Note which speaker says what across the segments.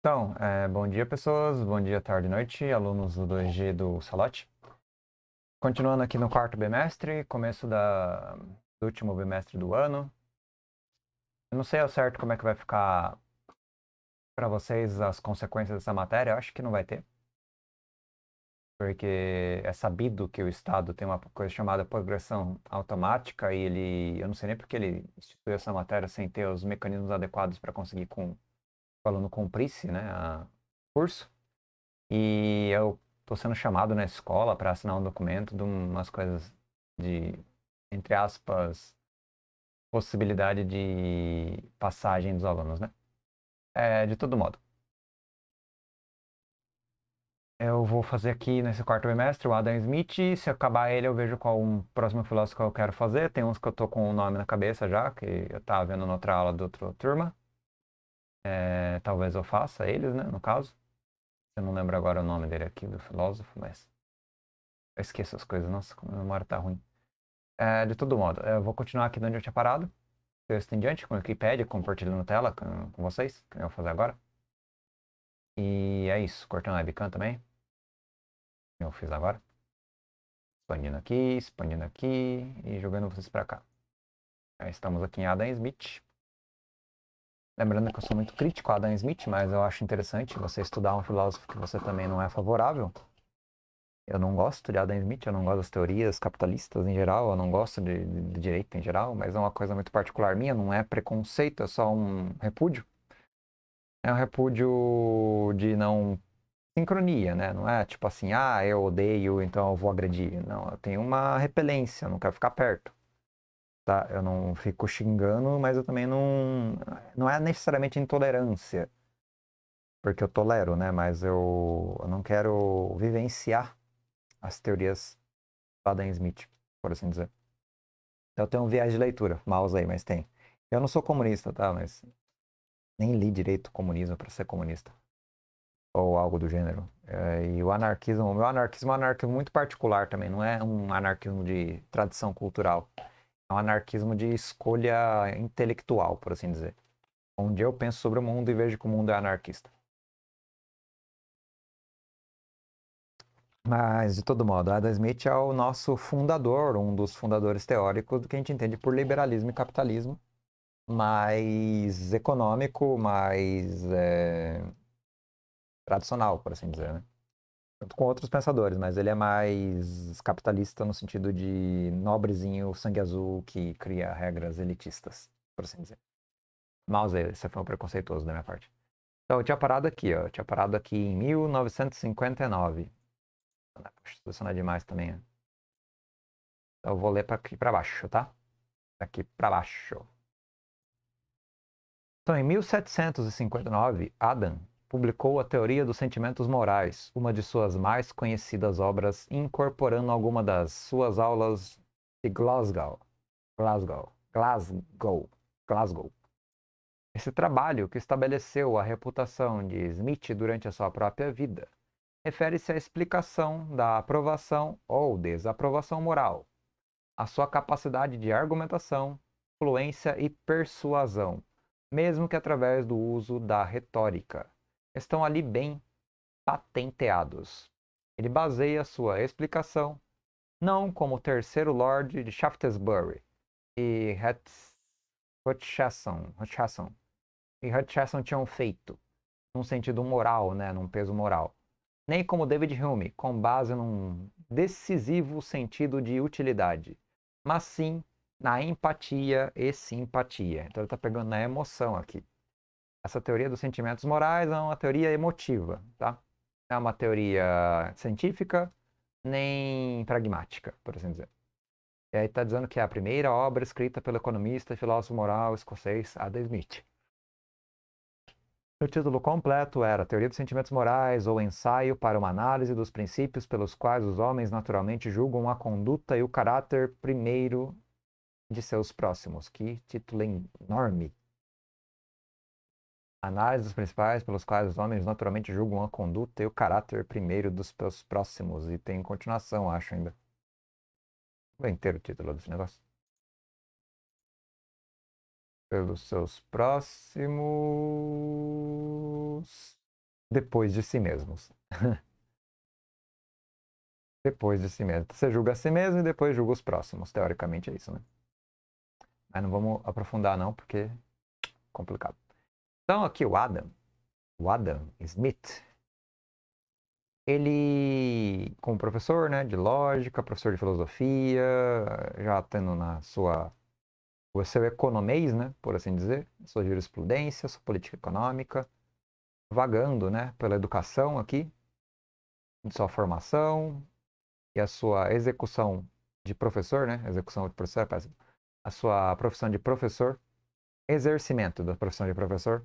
Speaker 1: Então, é, bom dia pessoas, bom dia, tarde e noite, alunos do 2G do Salote. Continuando aqui no quarto bimestre, começo da, do último bimestre do ano. Eu não sei ao certo como é que vai ficar para vocês as consequências dessa matéria, eu acho que não vai ter. Porque é sabido que o Estado tem uma coisa chamada progressão automática e ele, eu não sei nem porque ele instituiu essa matéria sem ter os mecanismos adequados para conseguir com Aluno cumprisse, né, curso. E eu tô sendo chamado na escola para assinar um documento de umas coisas de entre aspas possibilidade de passagem dos alunos, né? É, de todo modo. Eu vou fazer aqui nesse quarto bimestre o Adam Smith. Se acabar ele, eu vejo qual um próximo filósofo que eu quero fazer. Tem uns que eu tô com o nome na cabeça já, que eu tava vendo na outra aula do outra turma é, talvez eu faça, eles, né, no caso. Eu não lembro agora o nome dele aqui, do filósofo, mas eu esqueço as coisas. Nossa, como a memória tá ruim. É, de todo modo, eu vou continuar aqui de onde eu tinha parado. Texto em diante, com o Wikipedia, compartilhando tela com, com vocês, que eu vou fazer agora. E é isso, cortando a webcam também. Eu fiz
Speaker 2: agora. Expandindo aqui, expandindo aqui e jogando vocês para cá.
Speaker 1: Aí estamos aqui em Adam Smith. Lembrando que eu sou muito crítico a Adam Smith, mas eu acho interessante você estudar um filósofo que você também não é favorável. Eu não gosto de Adam Smith, eu não gosto das teorias capitalistas em geral, eu não gosto de, de direito em geral, mas é uma coisa muito particular minha, não é preconceito, é só um repúdio. É um repúdio de não sincronia, né? Não é tipo assim, ah, eu odeio, então eu vou agredir. Não, eu tenho uma repelência, eu não quero ficar perto tá? Eu não fico xingando, mas eu também não. Não é necessariamente intolerância, porque eu tolero, né? Mas eu, eu não quero vivenciar as teorias do Adam Smith, por assim dizer. Então, eu tenho um viés de leitura, mouse aí, mas tem. Eu não sou comunista, tá? Mas nem li direito comunismo para ser comunista ou algo do gênero. É, e o anarquismo, o meu anarquismo é um anarquismo muito particular também, não é um anarquismo de tradição cultural. É um anarquismo de escolha intelectual, por assim dizer. Onde eu penso sobre o mundo e vejo que o mundo é anarquista. Mas, de todo modo, Adam Smith é o nosso fundador, um dos fundadores teóricos do que a gente entende por liberalismo e capitalismo, mais econômico, mais é, tradicional, por assim dizer. Né? junto com outros pensadores, mas ele é mais capitalista no sentido de nobrezinho, sangue azul, que cria regras elitistas, por assim dizer. Mouse, eh, esse foi um preconceituoso da minha parte. Então, eu tinha parado aqui, ó. Eu tinha parado aqui em 1959. Poxa, não demais também, né? Então, eu vou ler para aqui para baixo, tá? Aqui para baixo. Então, em 1759, Adam publicou a Teoria dos Sentimentos Morais, uma de suas mais conhecidas obras, incorporando alguma das suas aulas de Glasgow. Glasgow. Glasgow. Glasgow. Esse trabalho, que estabeleceu a reputação de Smith durante a sua própria vida, refere-se à explicação da aprovação ou desaprovação moral, à sua capacidade de argumentação, fluência e persuasão, mesmo que através do uso da retórica estão ali bem patenteados. Ele baseia sua explicação não como o terceiro Lord de Shaftesbury e Hutchison, e Hutchison tinham feito, num sentido moral, né, num peso moral, nem como David Hume, com base num decisivo sentido de utilidade, mas sim na empatia e simpatia. Então ele está pegando na emoção aqui essa teoria dos sentimentos morais é uma teoria emotiva, tá? Não é uma teoria científica nem pragmática, por assim dizer. E aí está dizendo que é a primeira obra escrita pelo economista e filósofo moral escocês Adam Smith. O título completo era Teoria dos Sentimentos Morais ou Ensaio para uma Análise dos Princípios pelos quais os homens naturalmente julgam a conduta e o caráter primeiro de seus próximos. Que título enorme! Análises principais pelos quais os homens naturalmente julgam a conduta e o caráter primeiro dos seus próximos. E tem continuação, acho ainda. Vou inteiro o título desse negócio.
Speaker 2: Pelos seus próximos.
Speaker 1: Depois de si mesmos. depois de si mesmo. Você julga a si mesmo e depois julga os próximos. Teoricamente é isso, né? Mas não vamos aprofundar, não, porque é complicado. Então, aqui o Adam, o Adam Smith, ele, como professor né, de lógica, professor de filosofia, já tendo na sua o seu economês, né, por assim dizer, sua jurisprudência, sua política econômica, vagando né, pela educação aqui, em sua formação e a sua execução de professor, né, execução de professor, a sua profissão de professor, exercimento da profissão de professor,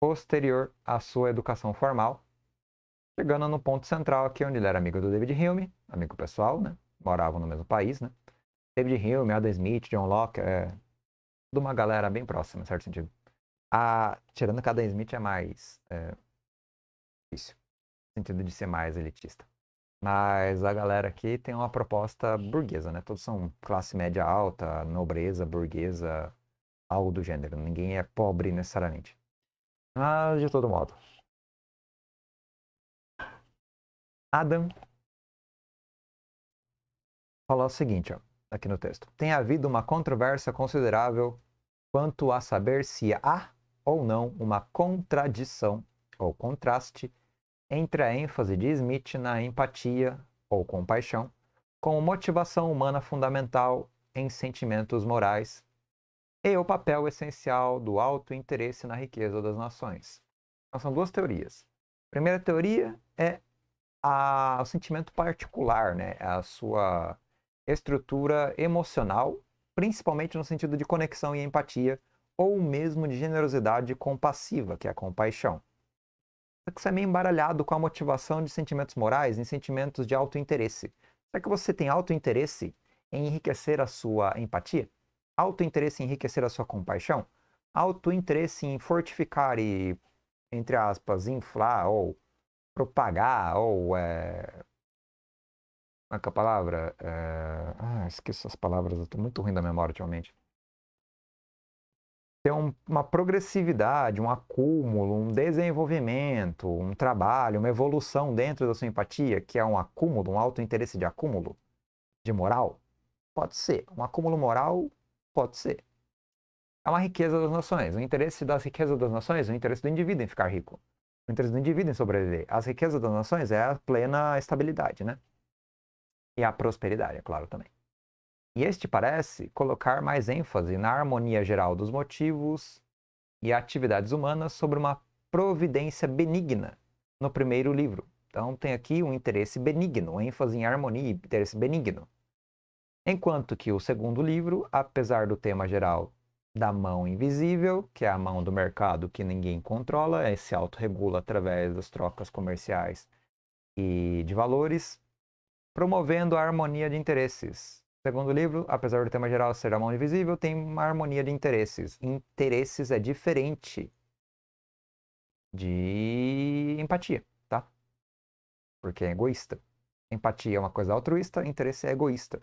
Speaker 1: posterior à sua educação formal, chegando no ponto central aqui, onde ele era amigo do David Hume, amigo pessoal, né? Moravam no mesmo país, né? David Hume, Adam Smith, John Locke, é, de uma galera bem próxima, em certo sentido. A, tirando que Adam Smith é mais é, difícil, no sentido de ser mais elitista. Mas a galera aqui tem uma proposta burguesa, né? Todos são classe média alta, nobreza, burguesa, algo do gênero. Ninguém é pobre necessariamente de todo modo. Adam falou o seguinte, ó, aqui no texto. Tem havido uma controvérsia considerável quanto a saber se há ou não uma contradição ou contraste entre a ênfase de Smith na empatia ou compaixão como motivação humana fundamental em sentimentos morais e é o papel essencial do alto interesse na riqueza das nações. Então, são duas teorias. A primeira teoria é a, o sentimento particular, né? É a sua estrutura emocional, principalmente no sentido de conexão e empatia, ou mesmo de generosidade compassiva, que é a compaixão. Só que isso é meio embaralhado com a motivação de sentimentos morais em sentimentos de alto interesse. Será que você tem alto interesse em enriquecer a sua empatia? alto interesse em enriquecer a sua compaixão, alto interesse em fortificar e, entre aspas, inflar ou propagar ou. É... Como é que é a palavra? É... Ah, esqueço as palavras, estou muito ruim da memória ultimamente. Ter um, uma progressividade, um acúmulo, um desenvolvimento, um trabalho, uma evolução dentro da sua empatia, que é um acúmulo, um alto interesse de acúmulo, de moral. Pode ser. Um acúmulo moral Pode ser. É uma riqueza das nações. O interesse das riquezas das nações é o interesse do indivíduo em ficar rico. O interesse do indivíduo em sobreviver. As riquezas das nações é a plena estabilidade, né? E a prosperidade, é claro, também. E este parece colocar mais ênfase na harmonia geral dos motivos e atividades humanas sobre uma providência benigna no primeiro livro. Então tem aqui um interesse benigno, ênfase em harmonia, e interesse benigno. Enquanto que o segundo livro, apesar do tema geral da mão invisível, que é a mão do mercado que ninguém controla, é se autorregula através das trocas comerciais e de valores, promovendo a harmonia de interesses. segundo livro, apesar do tema geral ser a mão invisível, tem uma harmonia de interesses. Interesses é diferente de empatia, tá? Porque é egoísta. Empatia é uma coisa altruísta, interesse é egoísta.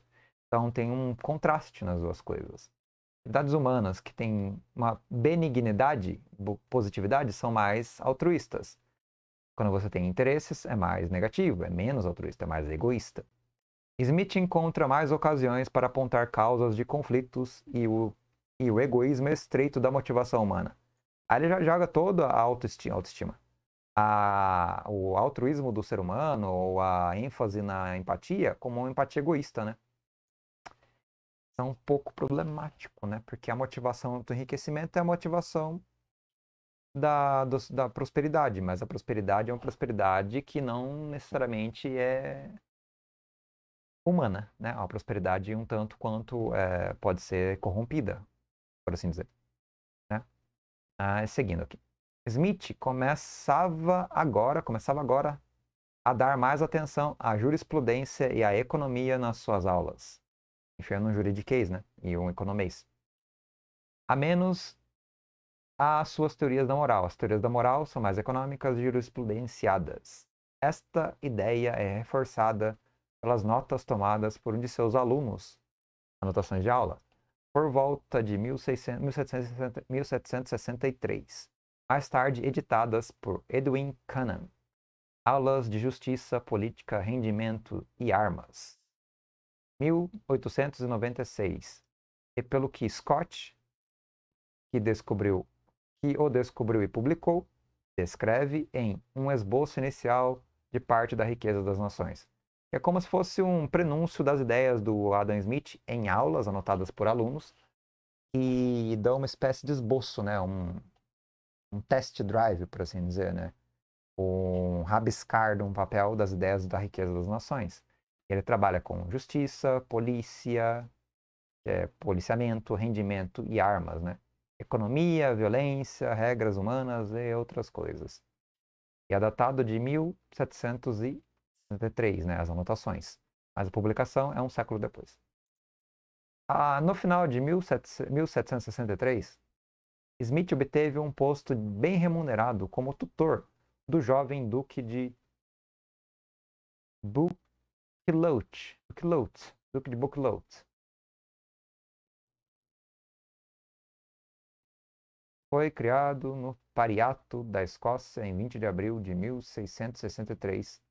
Speaker 1: Então tem um contraste nas duas coisas. Atividades humanas que têm uma benignidade, positividade, são mais altruístas. Quando você tem interesses, é mais negativo, é menos altruísta, é mais egoísta. Smith encontra mais ocasiões para apontar causas de conflitos e o, e o egoísmo estreito da motivação humana. Aí ele já joga toda a autoestima. autoestima. A, o altruísmo do ser humano, ou a ênfase na empatia, como uma empatia egoísta, né? é um pouco problemático, né? Porque a motivação do enriquecimento é a motivação da, do, da prosperidade, mas a prosperidade é uma prosperidade que não necessariamente é humana, né? A prosperidade um tanto quanto é, pode ser corrompida, por assim dizer. Né? Ah, seguindo aqui. Smith começava agora, começava agora a dar mais atenção à jurisprudência e à economia nas suas aulas enfiando um juridiquês, né? E um economês. A menos as suas teorias da moral. As teorias da moral são mais econômicas e jurisprudenciadas. Esta ideia é reforçada pelas notas tomadas por um de seus alunos, anotações de aula, por volta de 1600, 1763, mais tarde editadas por Edwin Canham. Aulas de Justiça, Política, Rendimento e Armas. 1896. E pelo que Scott, que descobriu, que o descobriu e publicou, descreve em um esboço inicial de parte da riqueza das nações. É como se fosse um prenúncio das ideias do Adam Smith em aulas anotadas por alunos e dá uma espécie de esboço, né? Um, um test drive, por assim dizer, né? Um rabiscar de um papel das ideias da riqueza das nações. Ele trabalha com justiça, polícia, é, policiamento, rendimento e armas, né? Economia, violência, regras humanas e outras coisas. E é datado de 1763, né, as anotações. Mas a publicação é um século depois. Ah, no final de 1763, Smith obteve um posto bem remunerado como tutor do jovem duque de
Speaker 2: Buccleuch, Buccleuch, Duque de Buccleuch.
Speaker 1: Foi criado no Pariato da Escócia em 20 de abril de 1663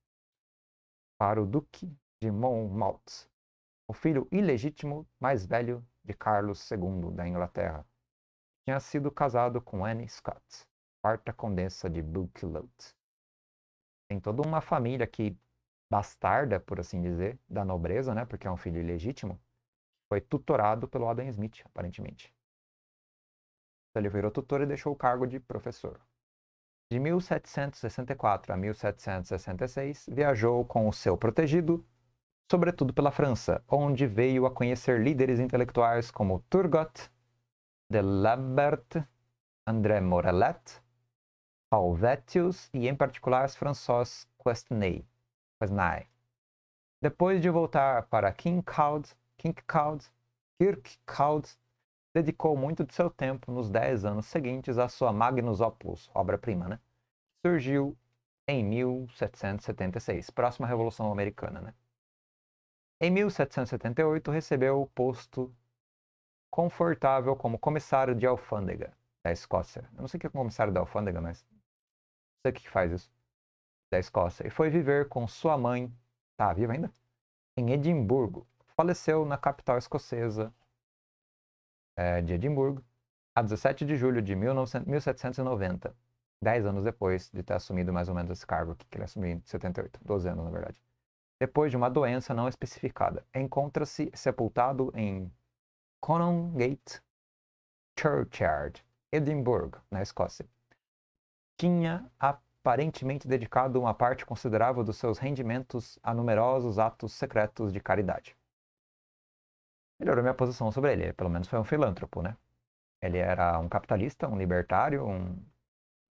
Speaker 1: para o Duque de Monmouth, o filho ilegítimo mais velho de Carlos II da Inglaterra. Tinha sido casado com Anne Scott, quarta condessa de Buccleuch. Tem toda uma família que bastarda, por assim dizer, da nobreza, né? Porque é um filho ilegítimo. Foi tutorado pelo Adam Smith, aparentemente. Então, ele virou tutor e deixou o cargo de professor. De 1764 a 1766, viajou com o seu protegido, sobretudo pela França, onde veio a conhecer líderes intelectuais como Turgot, de Labert, André Morellet, Paul Vettius e, em particular, François Quesnay. Depois de voltar para Kinkaud, Kinkaud, Kirkkaud, dedicou muito de seu tempo nos dez anos seguintes à sua Magnus Opus, obra-prima, né? Surgiu em 1776, próxima Revolução Americana, né? Em 1778, recebeu o posto confortável como comissário de alfândega da Escócia. Eu não sei o que é comissário da alfândega, mas não sei o que faz isso da Escócia e foi viver com sua mãe, tá viva ainda? Em Edimburgo. Faleceu na capital escocesa é, de Edimburgo a 17 de julho de 19, 1790, 10 anos depois de ter assumido mais ou menos esse cargo que ele assumiu em 78, 12 anos na verdade. Depois de uma doença não especificada, encontra-se sepultado em Conongate Churchyard, Edimburgo, na Escócia. Tinha a aparentemente dedicado uma parte considerável dos seus rendimentos a numerosos atos secretos de caridade. Melhorou minha posição sobre ele, pelo menos foi um filântropo, né? Ele era um capitalista, um libertário, um,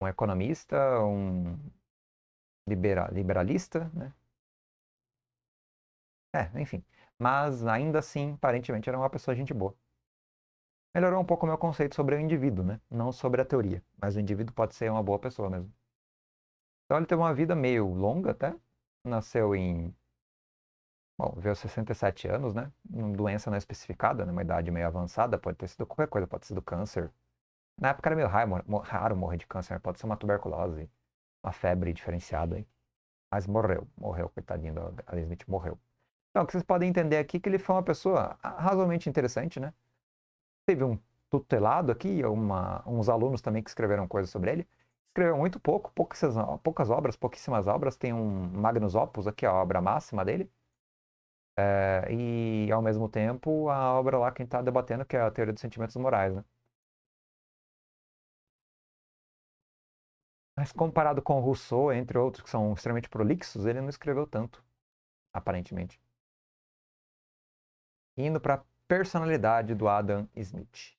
Speaker 1: um economista, um libera, liberalista, né? É, enfim. Mas ainda assim, aparentemente era uma pessoa gente boa. Melhorou um pouco o meu conceito sobre o indivíduo, né? Não sobre a teoria. Mas o indivíduo pode ser uma boa pessoa mesmo. Então ele teve uma vida meio longa até. Nasceu em. Bom, veio 67 anos, né? Uma doença não especificada, né? Uma idade meio avançada, pode ter sido qualquer coisa, pode ter sido câncer. Na época era meio raro, raro morrer de câncer, né? pode ser uma tuberculose, uma febre diferenciada aí. Mas morreu, morreu, coitadinho da Alice Smith, morreu. Então, o que vocês podem entender aqui é que ele foi uma pessoa razoavelmente interessante, né? Teve um tutelado aqui, uma, uns alunos também que escreveram coisas sobre ele escreveu muito pouco, poucas, poucas obras, pouquíssimas obras. Tem um Magnus Opus aqui, a obra máxima dele. É, e, ao mesmo tempo, a obra lá que a gente está debatendo, que é a Teoria dos Sentimentos Morais, né?
Speaker 2: Mas comparado com
Speaker 1: Rousseau, entre outros que são extremamente prolixos, ele não escreveu tanto, aparentemente. Indo para a personalidade do Adam Smith.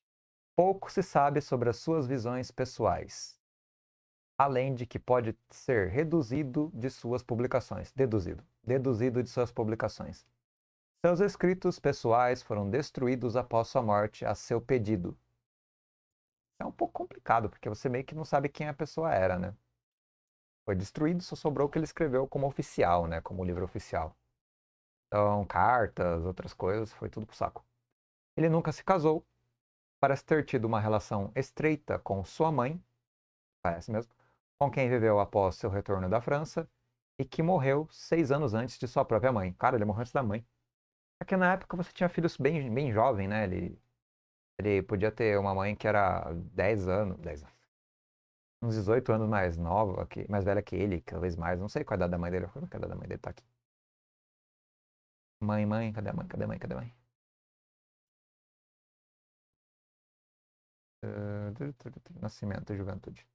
Speaker 1: Pouco se sabe sobre as suas visões pessoais além de que pode ser reduzido de suas publicações, deduzido, deduzido de suas publicações. Seus escritos pessoais foram destruídos após sua morte a seu pedido. É um pouco complicado, porque você meio que não sabe quem a pessoa era, né? Foi destruído, só sobrou o que ele escreveu como oficial, né? Como livro oficial. Então, cartas, outras coisas, foi tudo pro saco. Ele nunca se casou, parece ter tido uma relação estreita com sua mãe, parece mesmo, com quem viveu após seu retorno da França e que morreu seis anos antes de sua própria mãe. Cara, ele morreu antes da mãe. Aqui na época você tinha filhos bem, bem jovem, né? Ele, ele podia ter uma mãe que era 10 anos, 10 anos, uns 18 anos mais nova, que, mais velha que ele, talvez mais. Não sei qual é a idade da mãe dele. Qual é a idade da mãe dele? Tá aqui.
Speaker 2: Mãe, mãe, cadê a mãe? Cadê a mãe? Cadê a mãe?
Speaker 1: Nascimento, juventude.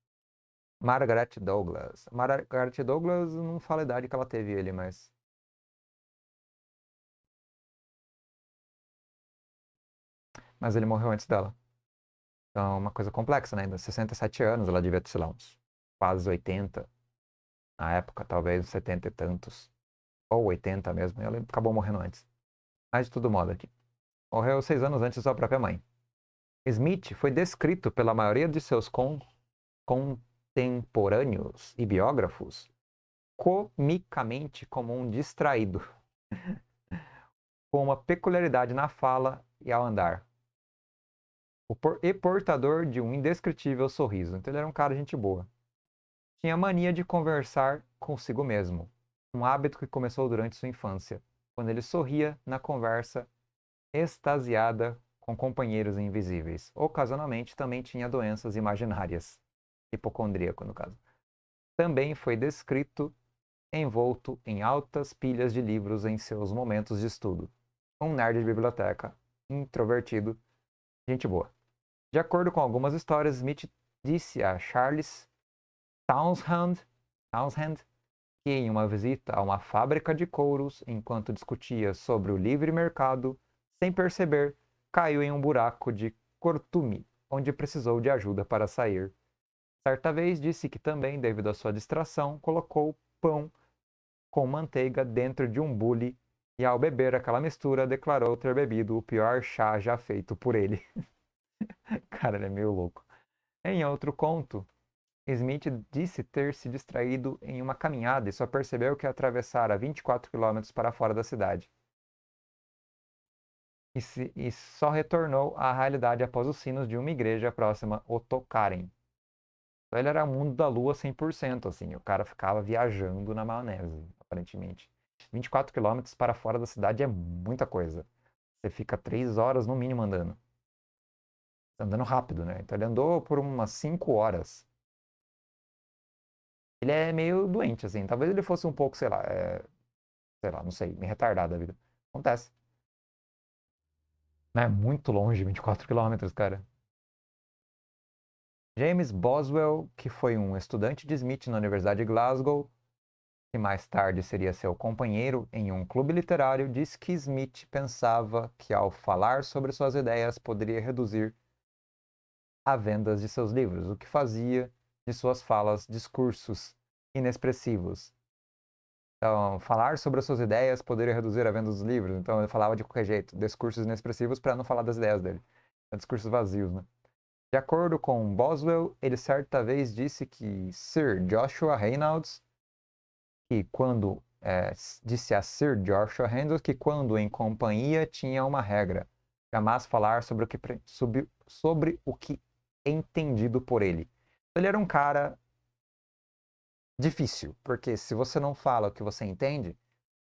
Speaker 1: Margaret Douglas. Margaret Douglas, não fala a idade que ela teve ele, mas.
Speaker 2: Mas ele morreu antes dela.
Speaker 1: Então, é uma coisa complexa, né? Ainda 67 anos, ela devia ter, sei lá, uns quase 80. Na época, talvez uns 70 e tantos. Ou 80 mesmo. E ela acabou morrendo antes. Mas de todo modo aqui. Morreu seis anos antes da própria mãe. Smith foi descrito pela maioria de seus con... con contemporâneos e biógrafos comicamente como um distraído, com uma peculiaridade na fala e ao andar, e portador de um indescritível sorriso. Então ele era um cara de gente boa. Tinha mania de conversar consigo mesmo, um hábito que começou durante sua infância, quando ele sorria na conversa extasiada com companheiros invisíveis. Ocasionalmente também tinha doenças imaginárias hipocondríaco no caso, também foi descrito envolto em altas pilhas de livros em seus momentos de estudo. Um nerd de biblioteca, introvertido, gente boa. De acordo com algumas histórias, Smith disse a Charles Townshend, Townshend que em uma visita a uma fábrica de couros, enquanto discutia sobre o livre mercado, sem perceber, caiu em um buraco de cortume, onde precisou de ajuda para sair. Certa vez disse que também, devido à sua distração, colocou pão com manteiga dentro de um bule e, ao beber aquela mistura, declarou ter bebido o pior chá já feito por ele. Cara, ele é meio louco. Em outro conto, Smith disse ter se distraído em uma caminhada e só percebeu que atravessara 24 quilômetros para fora da cidade. E, se, e, só retornou à realidade após os sinos de uma igreja próxima o tocarem. Então ele era mundo da lua 100%, assim. O cara ficava viajando na maionese, aparentemente. 24 quilômetros para fora da cidade é muita coisa. Você fica 3 horas no mínimo andando. Andando rápido, né? Então ele andou por umas 5 horas. Ele é meio doente, assim. Talvez ele fosse um pouco, sei lá, é... sei lá, não sei, me retardado da vida. Acontece. Não é muito longe, 24 quilômetros, cara. James Boswell, que foi um estudante de Smith na Universidade de Glasgow, que mais tarde seria seu companheiro em um clube literário, diz que Smith pensava que ao falar sobre suas ideias poderia reduzir a vendas de seus livros, o que fazia de suas falas discursos inexpressivos. Então, falar sobre as suas ideias poderia reduzir a venda dos livros. Então, ele falava de qualquer jeito, discursos inexpressivos para não falar das ideias dele. discursos vazios, né? De acordo com Boswell, ele certa vez disse que Sir Joshua Reynolds, que quando é, disse a Sir Joshua Reynolds que quando em companhia tinha uma regra, jamais falar sobre o que, sobre, sobre o que é entendido por ele. Ele era um cara difícil, porque se você não fala o que você entende,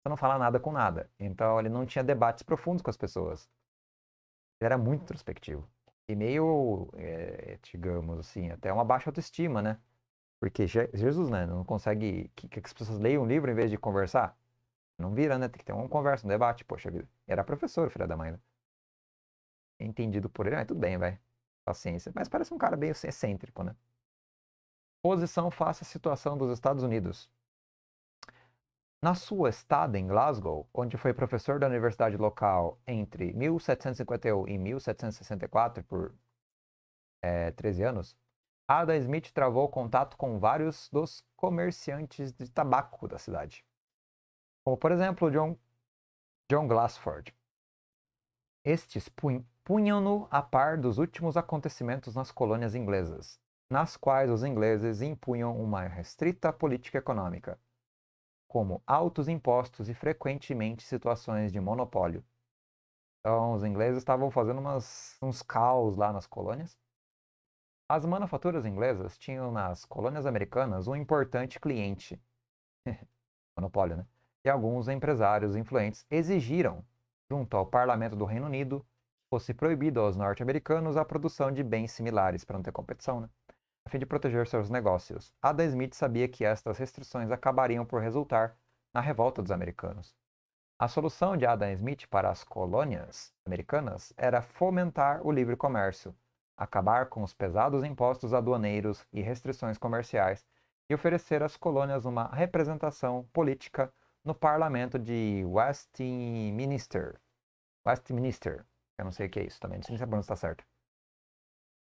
Speaker 1: você não fala nada com nada. Então ele não tinha debates profundos com as pessoas. Ele era muito introspectivo e meio, é, digamos assim, até uma baixa autoestima, né? Porque Jesus, né, não consegue que, que as pessoas leiam um livro em vez de conversar. Não vira, né? Tem que ter uma conversa, um debate. Poxa vida, era professor, filha da mãe, né? Entendido por ele, mas ah, tudo bem, vai. Paciência. Mas parece um cara bem excêntrico, né? Posição face à situação dos Estados Unidos. Na sua estada em Glasgow, onde foi professor da universidade local entre 1751 e 1764 por é, 13 anos, Ada Smith travou contato com vários dos comerciantes de tabaco da cidade, como por exemplo John, John Glassford. Estes punham-no a par dos últimos acontecimentos nas colônias inglesas, nas quais os ingleses impunham uma restrita política econômica como altos impostos e frequentemente situações de monopólio. Então, os ingleses estavam fazendo umas, uns caos lá nas colônias. As manufaturas inglesas tinham nas colônias americanas um importante cliente, monopólio, né? E alguns empresários influentes exigiram, junto ao parlamento do Reino Unido, fosse proibido aos norte-americanos a produção de bens similares para não ter competição, né? a fim de proteger seus negócios. Adam Smith sabia que estas restrições acabariam por resultar na revolta dos americanos. A solução de Adam Smith para as colônias americanas era fomentar o livre comércio, acabar com os pesados impostos aduaneiros e restrições comerciais e oferecer às colônias uma representação política no parlamento de Westminster. Westminster, eu não sei o que é isso também, não sei se a pronúncia está certa.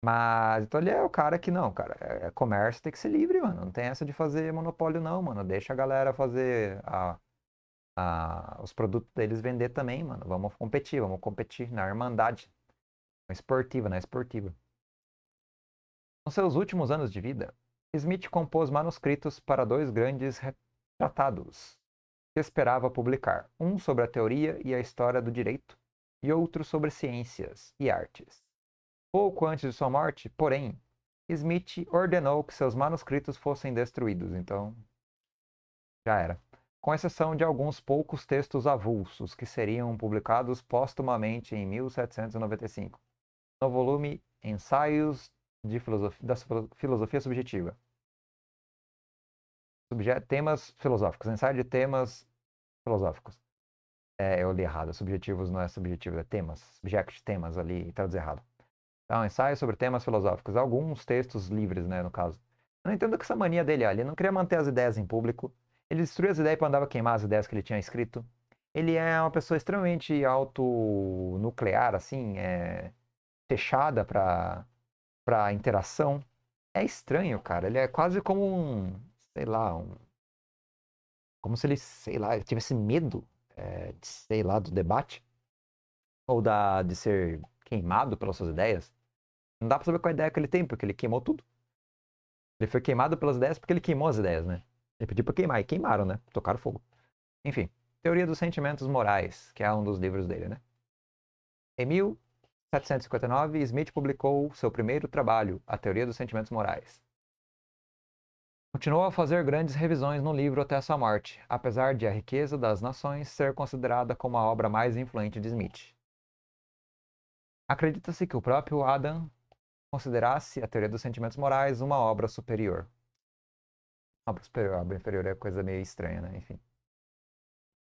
Speaker 1: Mas, então ele é o cara que não, cara, é, é, comércio, tem que ser livre, mano. Não tem essa de fazer monopólio, não, mano. Deixa a galera fazer a, a, os produtos deles vender também, mano. Vamos competir, vamos competir na irmandade. Na esportiva, na esportiva. Nos seus últimos anos de vida, Smith compôs manuscritos para dois grandes tratados que esperava publicar: um sobre a teoria e a história do direito, e outro sobre ciências e artes. Pouco antes de sua morte, porém, Smith ordenou que seus manuscritos fossem destruídos, então já era. Com exceção de alguns poucos textos avulsos que seriam publicados póstumamente em 1795, no volume Ensaios de filosofia, da Filosofia Subjetiva. Subjet, temas filosóficos, ensaio de temas filosóficos. É, eu li errado, subjetivos não é subjetivo, é temas, subject, temas ali, traduz errado. Tá, um ensaio sobre temas filosóficos, alguns textos livres, né, no caso. Eu não entendo que essa mania dele, olha, ele não queria manter as ideias em público, ele destruía as ideias e mandava queimar as ideias que ele tinha escrito. Ele é uma pessoa extremamente autonuclear, assim, é... fechada para para interação. É estranho, cara. Ele é quase como um, sei lá, um como se ele, sei lá, ele tivesse medo, é, de, sei lá, do debate ou da de ser queimado pelas suas ideias. Não dá pra saber qual é ideia que ele tem, porque ele queimou tudo. Ele foi queimado pelas ideias porque ele queimou as ideias, né? Ele pediu pra queimar, e queimaram, né? Tocaram fogo. Enfim, Teoria dos Sentimentos Morais, que é um dos livros dele, né? Em 1759, Smith publicou seu primeiro trabalho, A Teoria dos Sentimentos Morais. Continuou a fazer grandes revisões no livro até sua morte, apesar de A Riqueza das Nações ser considerada como a obra mais influente de Smith. Acredita-se que o próprio Adam considerasse a teoria dos sentimentos morais uma obra superior. Obra superior, obra inferior é coisa meio estranha, né? Enfim.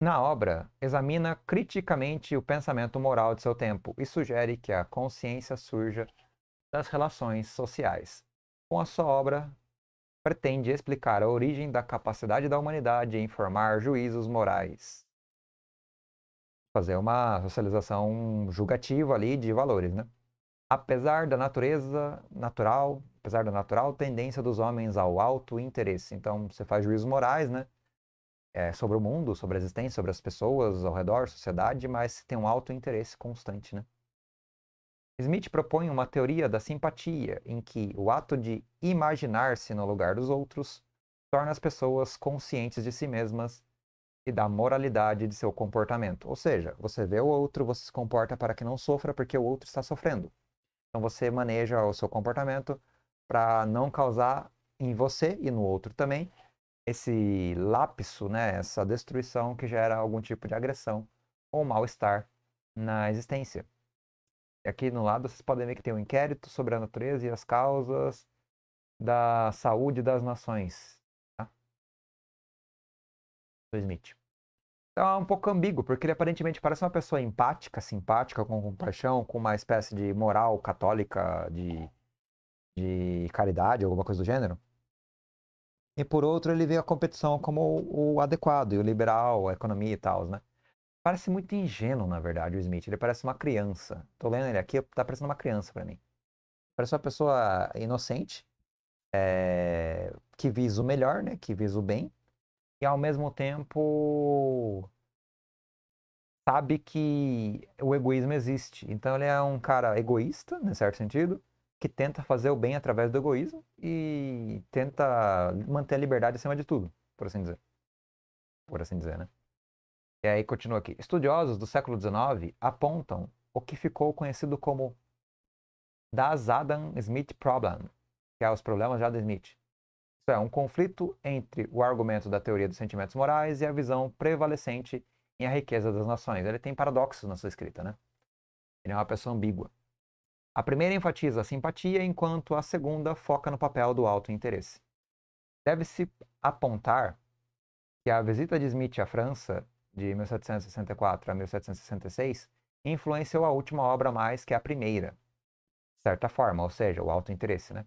Speaker 1: Na obra, examina criticamente o pensamento moral de seu tempo e sugere que a consciência surja das relações sociais. Com a sua obra, pretende explicar a origem da capacidade da humanidade em formar juízos morais. Fazer uma socialização julgativa ali de valores, né? apesar da natureza natural, apesar da natural tendência dos homens ao alto interesse. Então você faz juízos morais, né? É, sobre o mundo, sobre a existência, sobre as pessoas ao redor, sociedade, mas tem um alto interesse constante, né? Smith propõe uma teoria da simpatia, em que o ato de imaginar-se no lugar dos outros torna as pessoas conscientes de si mesmas e da moralidade de seu comportamento. Ou seja, você vê o outro, você se comporta para que não sofra porque o outro está sofrendo. Então você maneja o seu comportamento para não causar em você e no outro também esse lapso, né, essa destruição que gera algum tipo de agressão ou mal-estar na existência. E aqui no lado vocês podem ver que tem um inquérito sobre a natureza e as causas da saúde das nações. Tá? Smith é um pouco ambíguo, porque ele aparentemente parece uma pessoa empática, simpática, com compaixão, com uma espécie de moral católica de, de caridade, alguma coisa do gênero. E por outro, ele vê a competição como o, o adequado, e o liberal, a economia e tal, né? Parece muito ingênuo, na verdade, o Smith. Ele parece uma criança. Tô lendo ele aqui, tá parecendo uma criança para mim. Parece uma pessoa inocente, é... que visa o melhor, né? Que visa o bem, e ao mesmo tempo sabe que o egoísmo existe. Então ele é um cara egoísta, em certo sentido, que tenta fazer o bem através do egoísmo e tenta manter a liberdade acima de tudo, por assim dizer. Por assim dizer, né? E aí continua aqui. Estudiosos do século XIX apontam o que ficou conhecido como Das Adam Smith Problem, que é os problemas de Adam Smith isso é, um conflito entre o argumento da teoria dos sentimentos morais e a visão prevalecente em A Riqueza das Nações. Ele tem paradoxos na sua escrita, né? Ele é uma pessoa ambígua. A primeira enfatiza a simpatia, enquanto a segunda foca no papel do alto interesse. Deve-se apontar que a visita de Smith à França, de 1764 a 1766, influenciou a última obra mais que a primeira, de certa forma, ou seja, o alto interesse, né?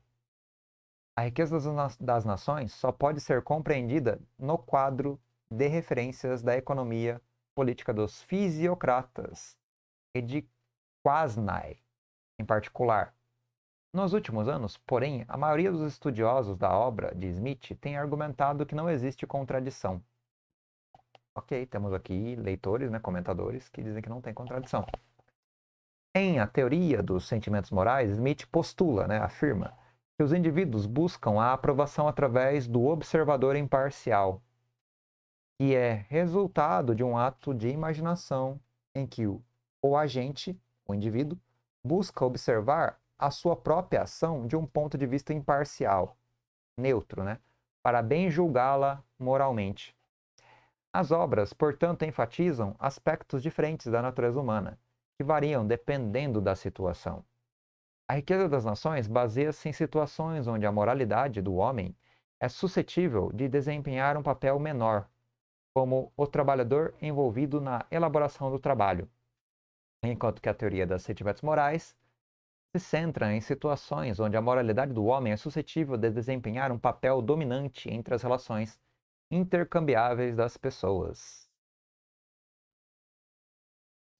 Speaker 1: A riqueza das nações só pode ser compreendida no quadro de referências da economia política dos fisiocratas e de Quasnay, em particular. Nos últimos anos, porém, a maioria dos estudiosos da obra de Smith tem argumentado que não existe contradição. Ok, temos aqui leitores, né, comentadores, que dizem que não tem contradição. Em A Teoria dos Sentimentos Morais, Smith postula, né, afirma, que os indivíduos buscam a aprovação através do observador imparcial, que é resultado de um ato de imaginação em que o, o agente, o indivíduo, busca observar a sua própria ação de um ponto de vista imparcial, neutro, né? para bem julgá-la moralmente. As obras, portanto, enfatizam aspectos diferentes da natureza humana, que variam dependendo da situação. A riqueza das nações baseia-se em situações onde a moralidade do homem é suscetível de desempenhar um papel menor, como o trabalhador envolvido na elaboração do trabalho, enquanto que a teoria das sentimentos morais se centra em situações onde a moralidade do homem é suscetível de desempenhar um papel dominante entre as relações intercambiáveis das pessoas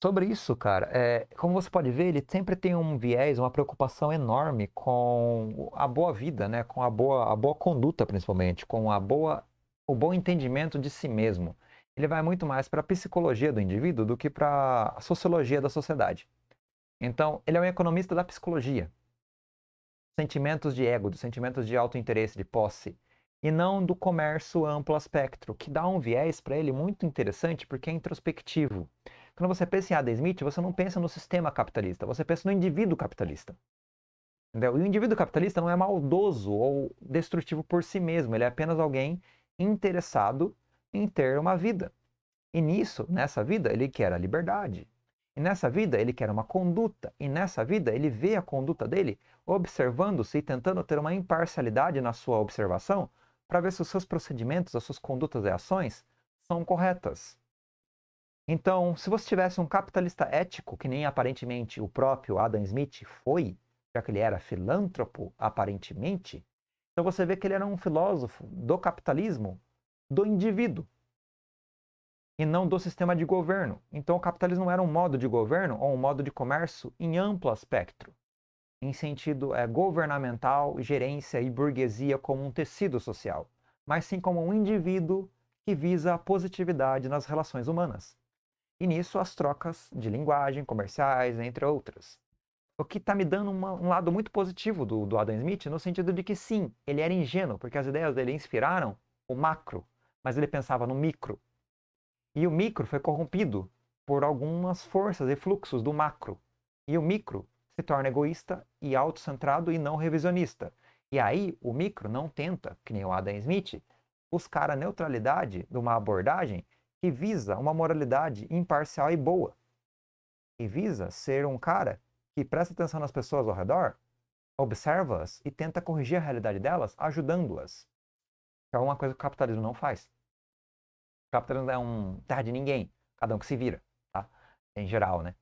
Speaker 1: sobre isso, cara, é, como você pode ver, ele sempre tem um viés, uma preocupação enorme com a boa vida, né? Com a boa, a boa conduta, principalmente, com a boa, o bom entendimento de si mesmo. Ele vai muito mais para a psicologia do indivíduo do que para a sociologia da sociedade. Então, ele é um economista da psicologia. Sentimentos de ego, dos sentimentos de alto interesse, de posse, e não do comércio amplo espectro, que dá um viés para ele muito interessante porque é introspectivo. Quando você pensa em Adam Smith, você não pensa no sistema capitalista, você pensa no indivíduo capitalista. Entendeu? E o indivíduo capitalista não é maldoso ou destrutivo por si mesmo, ele é apenas alguém interessado em ter uma vida. E nisso, nessa vida, ele quer a liberdade. E nessa vida, ele quer uma conduta. E nessa vida, ele vê a conduta dele observando-se e tentando ter uma imparcialidade na sua observação para ver se os seus procedimentos, as suas condutas e ações são corretas. Então, se você tivesse um capitalista ético, que nem aparentemente o próprio Adam Smith foi, já que ele era filântropo, aparentemente, então você vê que ele era um filósofo do capitalismo, do indivíduo, e não do sistema de governo. Então, o capitalismo era um modo de governo ou um modo de comércio em amplo espectro, em sentido é, governamental, gerência e burguesia como um tecido social, mas sim como um indivíduo que visa a positividade nas relações humanas. E nisso as trocas de linguagem, comerciais, entre outras. O que está me dando uma, um lado muito positivo do, do Adam Smith, no sentido de que sim, ele era ingênuo, porque as ideias dele inspiraram o macro, mas ele pensava no micro. E o micro foi corrompido por algumas forças e fluxos do macro. E o micro se torna egoísta e autocentrado e não revisionista. E aí o micro não tenta, que nem o Adam Smith, buscar a neutralidade de uma abordagem que visa uma moralidade imparcial e boa, que visa ser um cara que presta atenção nas pessoas ao redor, observa-as e tenta corrigir a realidade delas, ajudando-as. Que é uma coisa que o capitalismo não faz. O capitalismo é um terra de ninguém, cada um que se vira, tá? Em geral, né?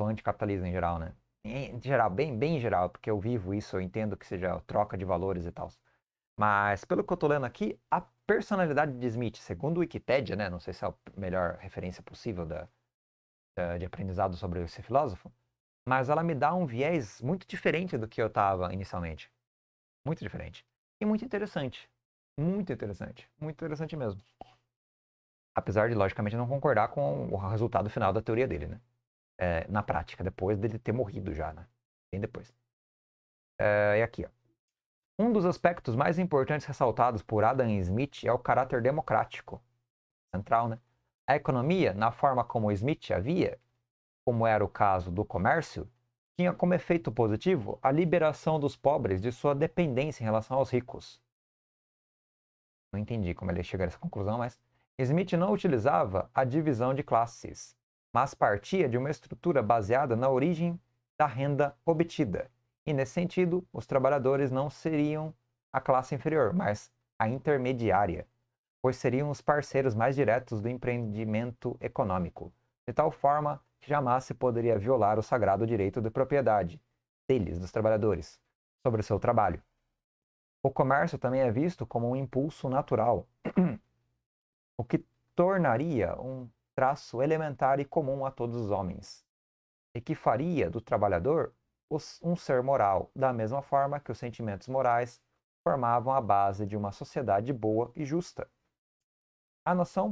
Speaker 1: Sou anticapitalista em geral, né? Em geral, bem, bem em geral, porque eu vivo isso, eu entendo que seja troca de valores e tal. Mas pelo que eu tô lendo aqui, a personalidade de Smith, segundo o Wikipedia, né, não sei se é a melhor referência possível da, da, de aprendizado sobre esse filósofo, mas ela me dá um viés muito diferente do que eu estava inicialmente. Muito diferente. E muito interessante. Muito interessante. Muito interessante mesmo. Apesar de, logicamente, não concordar com o resultado final da teoria dele, né? É, na prática, depois dele ter morrido já, né? Bem depois. É, e aqui, ó. Um dos aspectos mais importantes ressaltados por Adam Smith é o caráter democrático. Central, né? A economia, na forma como Smith havia, via, como era o caso do comércio, tinha como efeito positivo a liberação dos pobres de sua dependência em relação aos ricos. Não entendi como ele chegou a essa conclusão, mas Smith não utilizava a divisão de classes, mas partia de uma estrutura baseada na origem da renda obtida, e nesse sentido, os trabalhadores não seriam a classe inferior, mas a intermediária, pois seriam os parceiros mais diretos do empreendimento econômico, de tal forma que jamais se poderia violar o sagrado direito de propriedade deles, dos trabalhadores, sobre o seu trabalho. O comércio também é visto como um impulso natural, o que tornaria um traço elementar e comum a todos os homens, e que faria do trabalhador um ser moral, da mesma forma que os sentimentos morais formavam a base de uma sociedade boa e justa. A noção,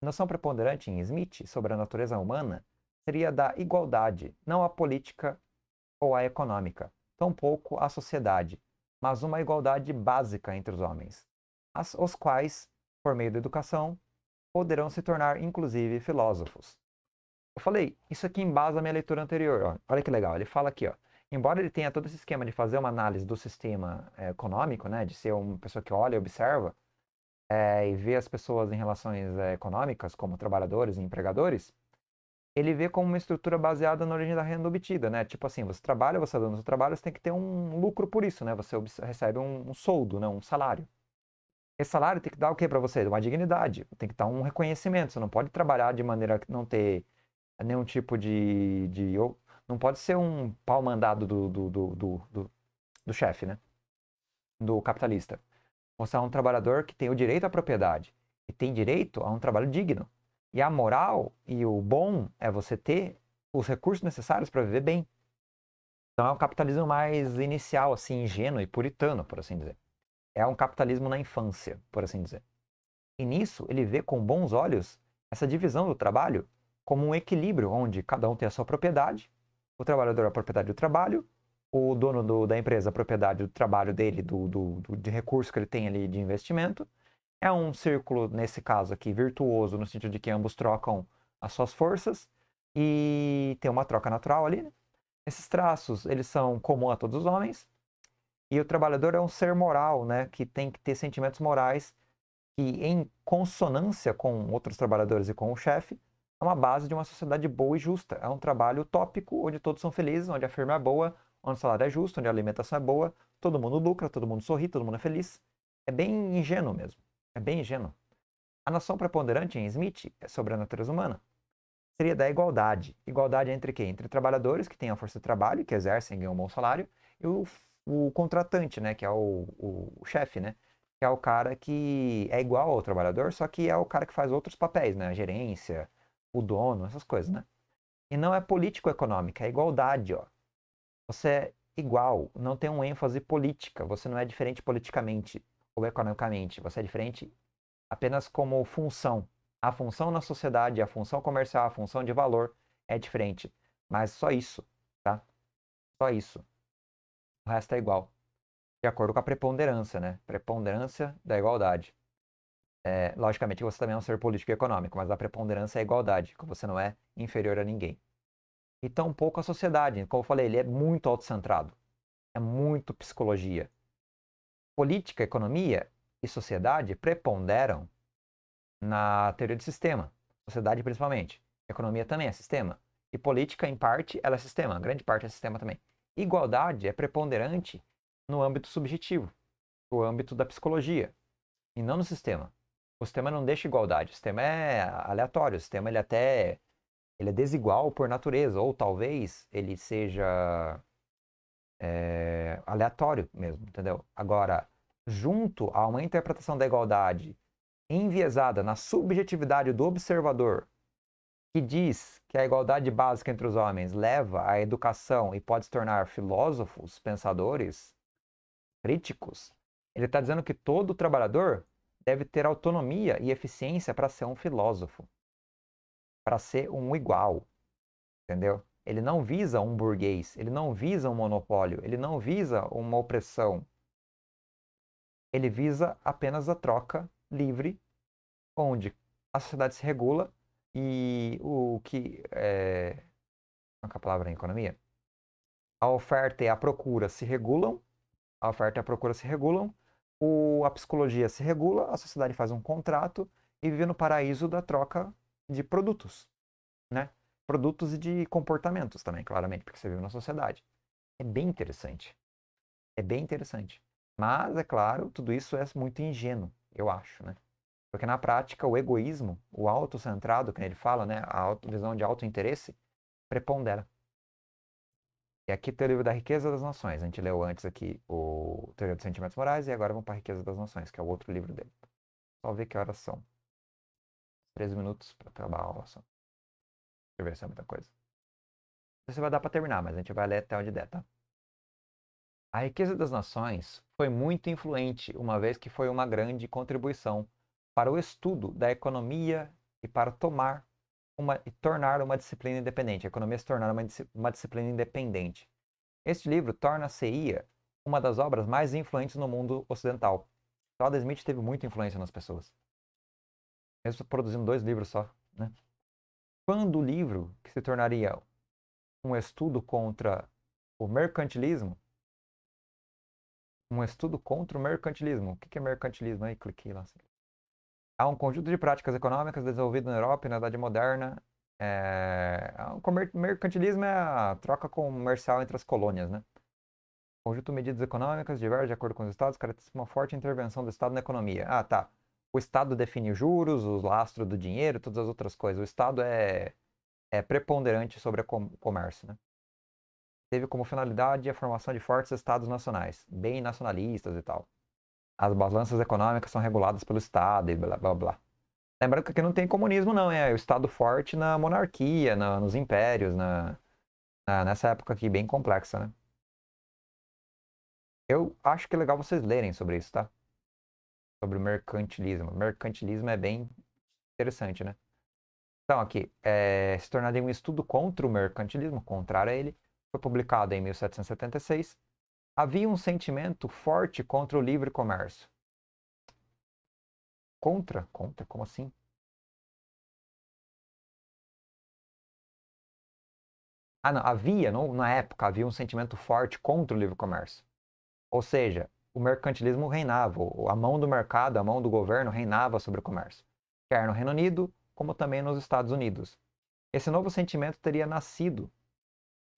Speaker 1: noção preponderante em Smith sobre a natureza humana seria da igualdade, não a política ou a econômica, tampouco a sociedade, mas uma igualdade básica entre os homens, as, os quais, por meio da educação, poderão se tornar inclusive filósofos. Eu falei, isso aqui embasa a minha leitura anterior. Ó. Olha que legal, ele fala aqui, ó embora ele tenha todo esse esquema de fazer uma análise do sistema é, econômico, né, de ser uma pessoa que olha e observa é, e vê as pessoas em relações é, econômicas, como trabalhadores e empregadores, ele vê como uma estrutura baseada na origem da renda obtida, né? Tipo assim, você trabalha, você dá dono do trabalho, você tem que ter um lucro por isso, né? Você recebe um, um soldo, né? um salário. Esse salário tem que dar o quê para você? Uma dignidade, tem que dar um reconhecimento. Você não pode trabalhar de maneira que não ter nenhum tipo de, de não pode ser um pau mandado do, do, do, do, do chefe, né? Do capitalista. Mostrar um trabalhador que tem o direito à propriedade e tem direito a um trabalho digno. E a moral e o bom é você ter os recursos necessários para viver bem. Então é um capitalismo mais inicial, assim, ingênuo e puritano, por assim dizer. É um capitalismo na infância, por assim dizer. E nisso ele vê com bons olhos essa divisão do trabalho como um equilíbrio onde cada um tem a sua propriedade o trabalhador é a propriedade do trabalho, o dono do, da empresa a propriedade do trabalho dele, do, do, do, de recurso que ele tem ali de investimento. É um círculo, nesse caso aqui, virtuoso, no sentido de que ambos trocam as suas forças e tem uma troca natural ali. Né? Esses traços, eles são comuns a todos os homens. E o trabalhador é um ser moral, né, que tem que ter sentimentos morais e em consonância com outros trabalhadores e com o chefe, é uma base de uma sociedade boa e justa. É um trabalho utópico, onde todos são felizes, onde a firma é boa, onde o salário é justo, onde a alimentação é boa, todo mundo lucra, todo mundo sorri, todo mundo é feliz. É bem ingênuo mesmo. É bem ingênuo. A noção preponderante em Smith é sobre a natureza humana. Seria da igualdade. Igualdade entre quem? Entre trabalhadores que têm a força de trabalho, que exercem e ganham um bom salário, e o, o contratante, né? Que é o, o, o chefe, né? Que é o cara que é igual ao trabalhador, só que é o cara que faz outros papéis, né? Gerência, o dono, essas coisas, né? E não é político-econômica, é igualdade, ó. Você é igual, não tem um ênfase política, você não é diferente politicamente ou economicamente, você é diferente apenas como função. A função na sociedade, a função comercial, a função de valor é diferente, mas só isso, tá? Só isso. O resto é igual. De acordo com a preponderância, né? Preponderância da igualdade. É, logicamente, você também é um ser político e econômico, mas a preponderância é a igualdade, que você não é inferior a ninguém. E tampouco pouco a sociedade, como eu falei, ele é muito autocentrado, é muito psicologia. Política, economia e sociedade preponderam na teoria do sistema, sociedade principalmente. Economia também é sistema. E política, em parte, ela é sistema, grande parte é sistema também. Igualdade é preponderante no âmbito subjetivo, no âmbito da psicologia, e não no sistema o sistema não deixa igualdade, o sistema é aleatório, o sistema ele até ele é desigual por natureza, ou talvez ele seja é, aleatório mesmo, entendeu? Agora, junto a uma interpretação da igualdade enviesada na subjetividade do observador, que diz que a igualdade básica entre os homens leva à educação e pode se tornar filósofos, pensadores, críticos, ele está dizendo que todo trabalhador deve ter autonomia e eficiência para ser um filósofo, para ser um igual, entendeu? Ele não visa um burguês, ele não visa um monopólio, ele não visa uma opressão. Ele visa apenas a troca livre, onde a sociedade se regula e o que é. é Qual é a palavra em economia? A oferta e a procura se regulam, a oferta e a procura se regulam, o, a psicologia se regula, a sociedade faz um contrato e vive no paraíso da troca de produtos, né? Produtos e de comportamentos também, claramente, porque você vive na sociedade. É bem interessante. É bem interessante. Mas, é claro, tudo isso é muito ingênuo, eu acho, né? Porque na prática, o egoísmo, o autocentrado, que ele fala, né? A visão de autointeresse, prepondera. E aqui tem o livro da Riqueza das Nações. A gente leu antes aqui o Teoria dos Sentimentos Morais e agora vamos para a Riqueza das Nações, que é o outro livro dele. Só ver que horas são. 13 minutos para acabar a aula só. Deixa eu ver se é muita coisa. Você vai dar para terminar, mas a gente vai ler até onde der, tá? A riqueza das nações foi muito influente, uma vez que foi uma grande contribuição para o estudo da economia e para tomar uma, tornar uma disciplina independente. A economia se tornar uma, uma disciplina independente. Este livro torna-se-ia uma das obras mais influentes no mundo ocidental. Então, Adam Smith teve muita influência nas pessoas. Mesmo produzindo dois livros só, né? Quando o livro, que se tornaria um estudo contra o mercantilismo, um estudo contra o mercantilismo. O que é mercantilismo? Aí cliquei lá. Assim há um conjunto de práticas econômicas desenvolvidas na Europa e na Idade Moderna. É, o mercantilismo é a troca comercial entre as colônias, né? conjunto de medidas econômicas diversas de acordo com os estados, caracteriza uma forte intervenção do Estado na economia. Ah, tá. O Estado define os juros, os lastros do dinheiro, todas as outras coisas. O Estado é, é preponderante sobre o comércio, né? Teve como finalidade a formação de fortes estados nacionais, bem nacionalistas e tal as balanças econômicas são reguladas pelo Estado e blá blá blá. Lembrando que aqui não tem comunismo, não, é o Estado forte na monarquia, na, nos impérios, na, na, nessa época aqui bem complexa, né? Eu acho que é legal vocês lerem sobre isso, tá? Sobre o mercantilismo. mercantilismo é bem interessante, né? Então, aqui, é, se tornaria um estudo contra o mercantilismo, contrário a ele, foi publicado em 1776 havia um sentimento forte contra o livre comércio. Contra? Contra? Como assim? Ah, não, havia, não, na época, havia um sentimento forte contra o livre comércio. Ou seja, o mercantilismo reinava, a mão do mercado, a mão do governo reinava sobre o comércio, quer no Reino Unido, como também nos Estados Unidos. Esse novo sentimento teria nascido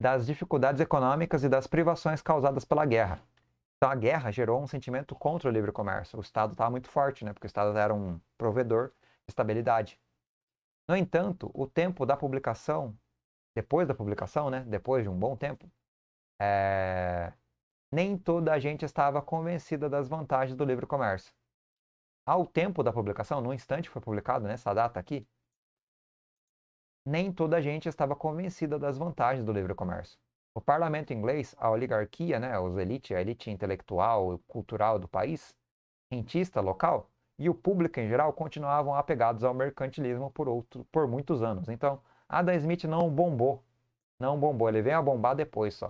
Speaker 1: das dificuldades econômicas e das privações causadas pela guerra. Então a guerra gerou um sentimento contra o livre comércio. O Estado estava tá muito forte, né? Porque o Estado era um provedor de estabilidade. No entanto, o tempo da publicação, depois da publicação, né? Depois de um bom tempo, é... nem toda a gente estava convencida das vantagens do livre comércio. Ao tempo da publicação, no instante que foi publicado, nessa né? data aqui, nem toda a gente estava convencida das vantagens do livre comércio. O parlamento inglês, a oligarquia, né, os elite, a elite intelectual e cultural do país, rentista local, e o público em geral continuavam apegados ao mercantilismo por, outro, por muitos anos. Então, Adam Smith não bombou. Não bombou, ele veio a bombar depois só.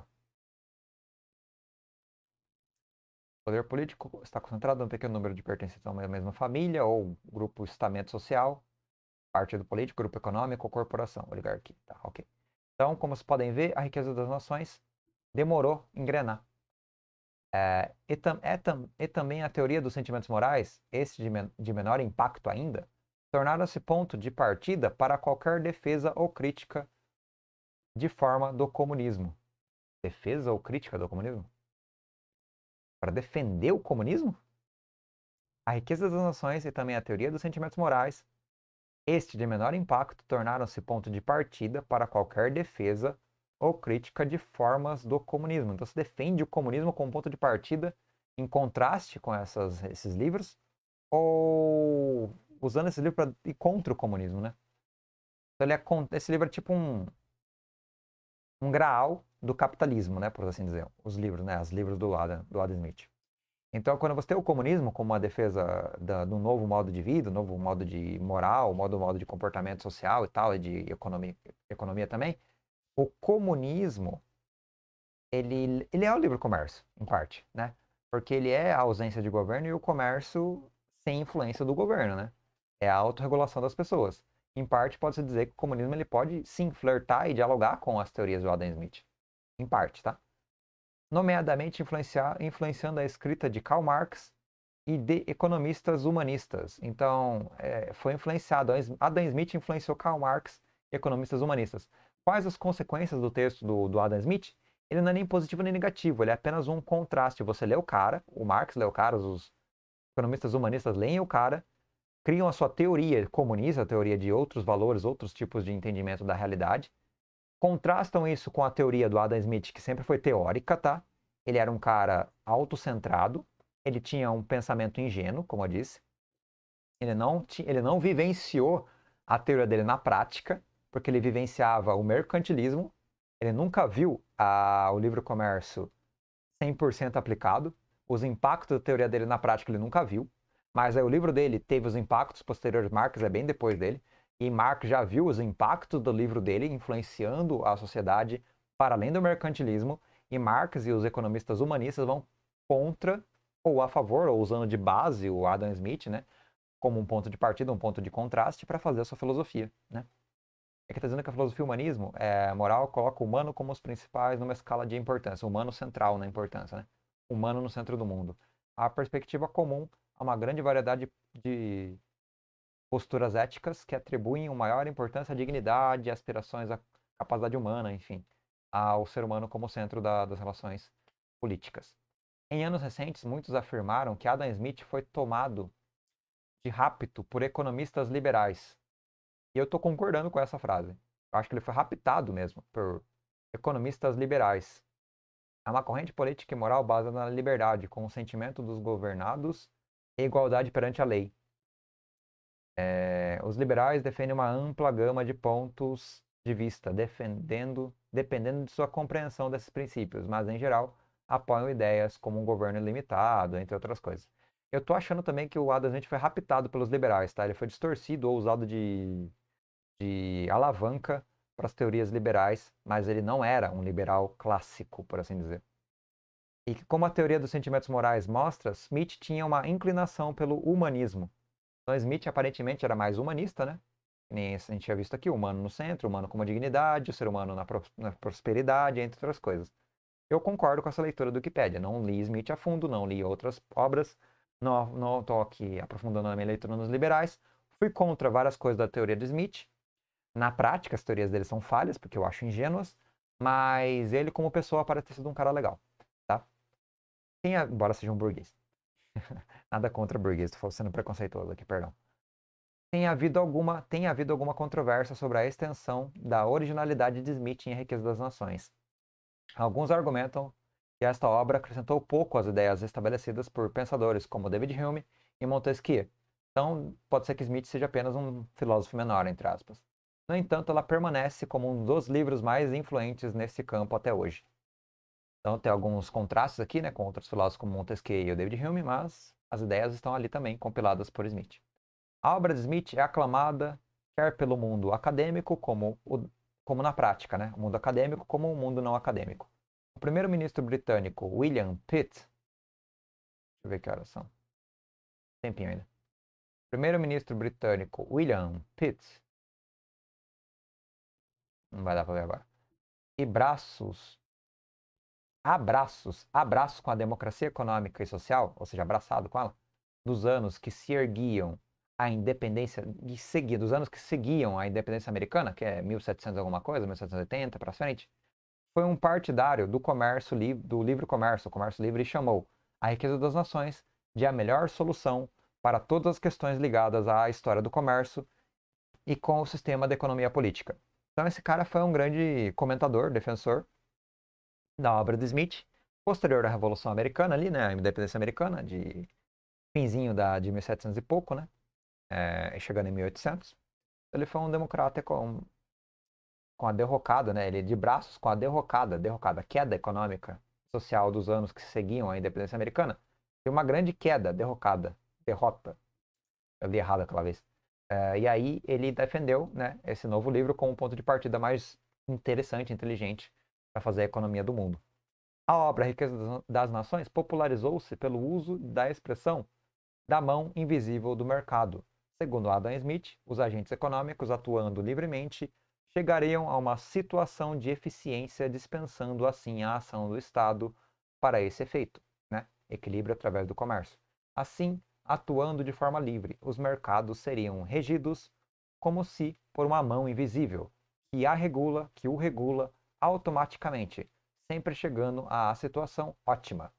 Speaker 1: O poder político está concentrado em um pequeno número de pertencentes a uma mesma família ou grupo estamento social, partido político, grupo econômico, corporação, oligarquia. Tá, ok. Então, como vocês podem ver, a riqueza das nações demorou a engrenar. É, e, tam, é tam, e também a teoria dos sentimentos morais, esse de, men de menor impacto ainda, tornaram-se ponto de partida para qualquer defesa ou crítica de forma do comunismo. Defesa ou crítica do comunismo? Para defender o comunismo? A riqueza das nações e também a teoria dos sentimentos morais este de menor impacto tornaram-se ponto de partida para qualquer defesa ou crítica de formas do comunismo. Então se defende o comunismo como ponto de partida em contraste com essas, esses livros ou usando esse livro para ir contra o comunismo, né? Então, ele é, esse livro é tipo um, um graal do capitalismo, né, por assim dizer, os livros, né, os livros do Adam, do Adam Smith. Então, quando você tem o comunismo como uma defesa da, do novo modo de vida, novo modo de moral, modo modo de comportamento social e tal, e de economia, economia também, o comunismo ele, ele é o livre comércio, em parte, né? Porque ele é a ausência de governo e o comércio sem influência do governo, né? É a autorregulação das pessoas. Em parte, pode-se dizer que o comunismo ele pode sim flertar e dialogar com as teorias do Adam Smith. Em parte, tá? nomeadamente influenciando a escrita de Karl Marx e de economistas humanistas. Então, é, foi influenciado. Adam Smith influenciou Karl Marx e economistas humanistas. Quais as consequências do texto do, do Adam Smith? Ele não é nem positivo nem negativo, ele é apenas um contraste. Você lê o cara, o Marx lê o cara, os economistas humanistas leem o cara, criam a sua teoria comunista, a teoria de outros valores, outros tipos de entendimento da realidade, Contrastam isso com a teoria do Adam Smith, que sempre foi teórica, tá? Ele era um cara autocentrado, ele tinha um pensamento ingênuo, como eu disse. Ele não, ele não vivenciou a teoria dele na prática, porque ele vivenciava o mercantilismo. Ele nunca viu a, o livre comércio 100% aplicado. Os impactos da teoria dele na prática ele nunca viu. Mas aí, o livro dele teve os impactos posteriores, Marx é bem depois dele. E Marx já viu os impactos do livro dele influenciando a sociedade para além do mercantilismo, e Marx e os economistas humanistas vão contra ou a favor, ou usando de base o Adam Smith, né, como um ponto de partida, um ponto de contraste para fazer a sua filosofia, né? É que está dizendo que a filosofia humanismo é moral coloca o humano como os principais numa escala de importância, humano central na importância, né? Humano no centro do mundo. A perspectiva comum a uma grande variedade de posturas éticas que atribuem uma maior importância à dignidade, aspirações à capacidade humana, enfim, ao ser humano como centro da, das relações políticas. Em anos recentes, muitos afirmaram que Adam Smith foi tomado de rapto por economistas liberais. E eu estou concordando com essa frase. Eu acho que ele foi raptado mesmo por economistas liberais. É uma corrente política e moral baseada na liberdade, com o sentimento dos governados e igualdade perante a lei. É, os liberais defendem uma ampla gama de pontos de vista, defendendo, dependendo de sua compreensão desses princípios, mas em geral apoiam ideias como um governo ilimitado, entre outras coisas. Eu tô achando também que o Adam Smith foi raptado pelos liberais, tá? Ele foi distorcido ou usado de, de alavanca para as teorias liberais, mas ele não era um liberal clássico, por assim dizer. E que, como a teoria dos sentimentos morais mostra, Smith tinha uma inclinação pelo humanismo, então Smith aparentemente era mais humanista, né? Nem a gente tinha visto aqui, o humano no centro, o humano com uma dignidade, o ser humano na, pro, na prosperidade, entre outras coisas. Eu concordo com essa leitura do Wikipedia. Não li Smith a fundo, não li outras obras, não estou aqui aprofundando a minha leitura nos liberais. Fui contra várias coisas da teoria do Smith. Na prática, as teorias dele são falhas, porque eu acho ingênuas, mas ele, como pessoa, parece ter sido um cara legal, tá? É, embora seja um burguês. Nada contra burguês, estou sendo preconceituoso aqui, perdão. Tem havido, alguma, tem havido alguma controvérsia sobre a extensão da originalidade de Smith em A Riqueza das Nações. Alguns argumentam que esta obra acrescentou pouco às ideias estabelecidas por pensadores como David Hume e Montesquieu. Então, pode ser que Smith seja apenas um filósofo menor, entre aspas. No entanto, ela permanece como um dos livros mais influentes nesse campo até hoje. Então, tem alguns contrastes aqui né, com outros filósofos como Montesquieu e o David Hume, mas as ideias estão ali também, compiladas por Smith. A obra de Smith é aclamada quer pelo mundo acadêmico como, o, como na prática, né? o mundo acadêmico como o mundo não acadêmico. O primeiro-ministro britânico William Pitt, deixa eu ver que horas são, tempinho ainda. Primeiro-ministro britânico William Pitt, não vai dar para ver agora, e braços abraços, abraço com a democracia econômica e social, ou seja, abraçado com ela, dos anos que se erguiam à independência, que seguia, dos anos que seguiam à independência americana, que é 1700 alguma coisa, 1780 para frente, foi um partidário do comércio do livre comércio, o comércio livre chamou a riqueza das nações de a melhor solução para todas as questões ligadas à história do comércio e com o sistema da economia política. Então esse cara foi um grande comentador, defensor da obra do Smith, posterior à Revolução Americana ali, né, a independência americana, de finzinho da, de 1700 e pouco, né, é, chegando em 1800. Ele foi um democrata com, com a derrocada, né, ele de braços com a derrocada, derrocada, queda econômica social dos anos que seguiam a independência americana, e uma grande queda, derrocada, derrota. Eu li errado aquela vez. É, e aí ele defendeu né, esse novo livro como um ponto de partida mais interessante, inteligente para fazer a economia do mundo. A obra Riqueza das Nações popularizou-se pelo uso da expressão da mão invisível do mercado. Segundo Adam Smith, os agentes econômicos atuando livremente chegariam a uma situação de eficiência, dispensando assim a ação do Estado para esse efeito, né? equilíbrio através do comércio. Assim, atuando de forma livre, os mercados seriam regidos como se por uma mão invisível, que a regula, que o regula automaticamente, sempre chegando à situação ótima,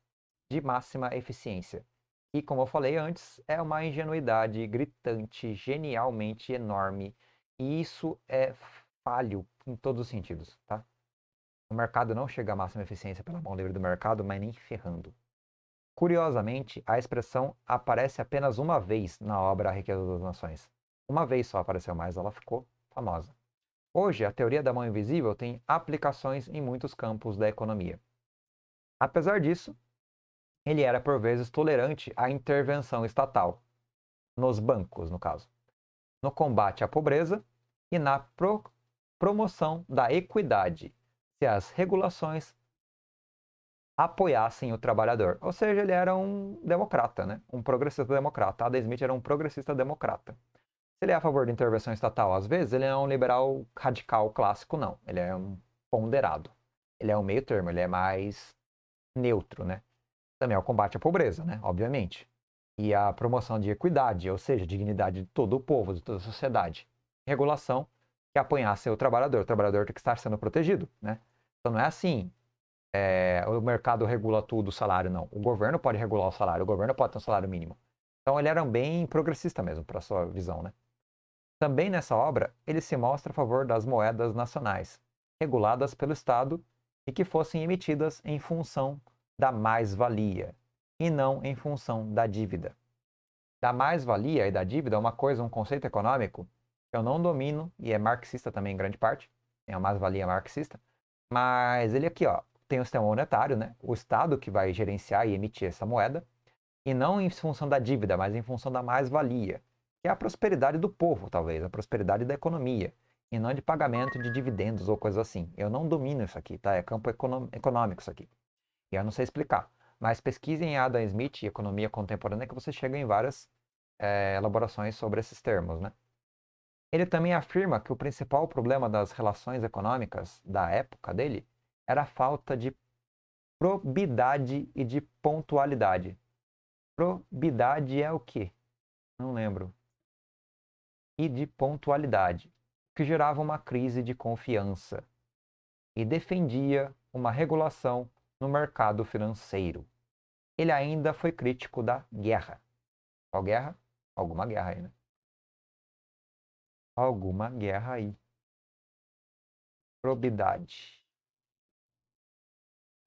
Speaker 1: de máxima eficiência. E como eu falei antes, é uma ingenuidade gritante, genialmente enorme, e isso é falho em todos os sentidos, tá? O mercado não chega à máxima eficiência pela mão livre do mercado, mas nem ferrando. Curiosamente, a expressão aparece apenas uma vez na obra A Riqueza das Nações. Uma vez só apareceu, mas ela ficou famosa. Hoje, a teoria da mão invisível tem aplicações em muitos campos da economia. Apesar disso, ele era por vezes tolerante à intervenção estatal, nos bancos, no caso, no combate à pobreza e na pro promoção da equidade, se as regulações apoiassem o trabalhador. Ou seja, ele era um democrata, né? um progressista democrata. Adam Smith era um progressista democrata se ele é a favor da intervenção estatal, às vezes, ele não é um liberal radical clássico, não. Ele é um ponderado. Ele é um meio termo, ele é mais neutro, né? Também é o combate à pobreza, né? Obviamente. E a promoção de equidade, ou seja, dignidade de todo o povo, de toda a sociedade. Regulação que apanhasse seu trabalhador. O trabalhador tem que estar sendo protegido, né? Então não é assim, é, o mercado regula tudo, o salário não. O governo pode regular o salário, o governo pode ter um salário mínimo. Então ele era bem progressista mesmo, para sua visão, né? Também nessa obra, ele se mostra a favor das moedas nacionais, reguladas pelo Estado e que fossem emitidas em função da mais-valia, e não em função da dívida. Da mais-valia e da dívida é uma coisa, um conceito econômico que eu não domino e é marxista também em grande parte, é uma mais-valia marxista, mas ele aqui, ó, tem o sistema monetário, né? O Estado que vai gerenciar e emitir essa moeda, e não em função da dívida, mas em função da mais-valia é a prosperidade do povo, talvez, a prosperidade da economia, e não de pagamento de dividendos ou coisa assim. Eu não domino isso aqui, tá? É campo econômico isso aqui. E eu não sei explicar. Mas pesquisem Adam Smith e economia contemporânea que você chega em várias é, elaborações sobre esses termos, né? Ele também afirma que o principal problema das relações econômicas da época dele era a falta de probidade e de pontualidade. Probidade é o quê? Não lembro e de pontualidade, que gerava uma crise de confiança, e defendia uma regulação no mercado financeiro. Ele ainda foi crítico da guerra. Qual guerra? Alguma guerra aí, né? Alguma guerra aí. Probidade.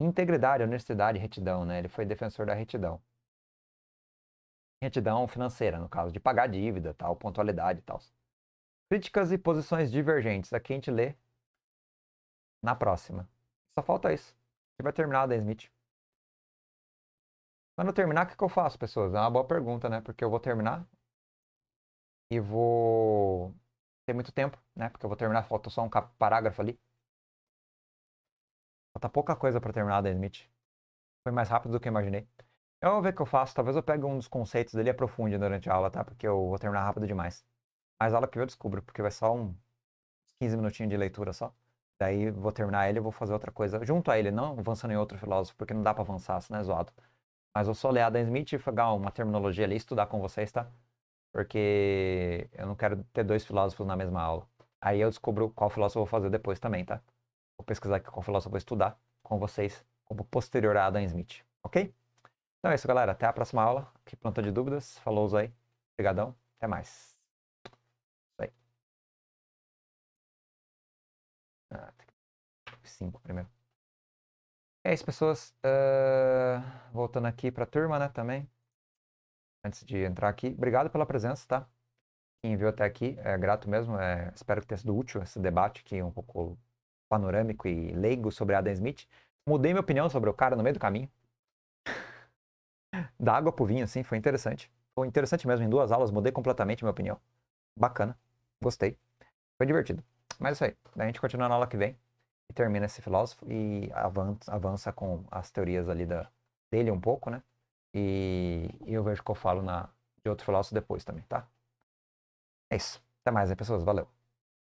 Speaker 1: Integridade, honestidade, retidão, né? Ele foi defensor da retidão retidão financeira, no caso de pagar dívida, tal, pontualidade e tal. Críticas e posições divergentes. Aqui a gente lê na próxima. Só falta isso. Você vai terminar, Dan Smith. Quando eu terminar, o que, que eu faço, pessoas? É uma boa pergunta, né? Porque eu vou terminar e vou ter muito tempo, né? Porque eu vou terminar, falta só um parágrafo ali. Falta pouca coisa para terminar, Dan Smith. Foi mais rápido do que eu imaginei. Eu vou ver o que eu faço. Talvez eu pegue um dos conceitos dele e aprofunde durante a aula, tá? Porque eu vou terminar rápido demais. Mas a aula que eu descubro, porque vai só um 15 minutinhos de leitura só. Daí vou terminar ele e vou fazer outra coisa junto a ele, não avançando em outro filósofo, porque não dá para avançar, senão é zoado. Mas eu só ler Adam Smith e pegar uma terminologia ali estudar com vocês, tá? Porque eu não quero ter dois filósofos na mesma aula. Aí eu descubro qual filósofo eu vou fazer depois também, tá? Vou pesquisar qual filósofo eu vou estudar com vocês como posterior a Adam Smith, ok? Então é isso, galera. Até a próxima aula. que planta de dúvidas. Falou aí. Obrigadão. Até mais.
Speaker 2: Isso aí. Ah, tem Cinco
Speaker 1: primeiro. É isso, pessoas. Uh... Voltando aqui para a turma, né, também. Antes de entrar aqui. Obrigado pela presença, tá? Quem viu até aqui, é grato mesmo. É... Espero que tenha sido útil esse debate aqui, um pouco panorâmico e leigo sobre Adam Smith. Mudei minha opinião sobre o cara no meio do caminho da água pro vinho, assim, foi interessante. Foi interessante mesmo, em duas aulas, mudei completamente minha opinião. Bacana, gostei. Foi divertido. Mas é isso aí, Daí a gente continua na aula que vem e termina esse filósofo e avança, avança com as teorias ali da, dele um pouco, né? E, e eu vejo que eu falo na, de outro filósofo depois também, tá? É isso.
Speaker 2: Até mais, né, pessoas? Valeu.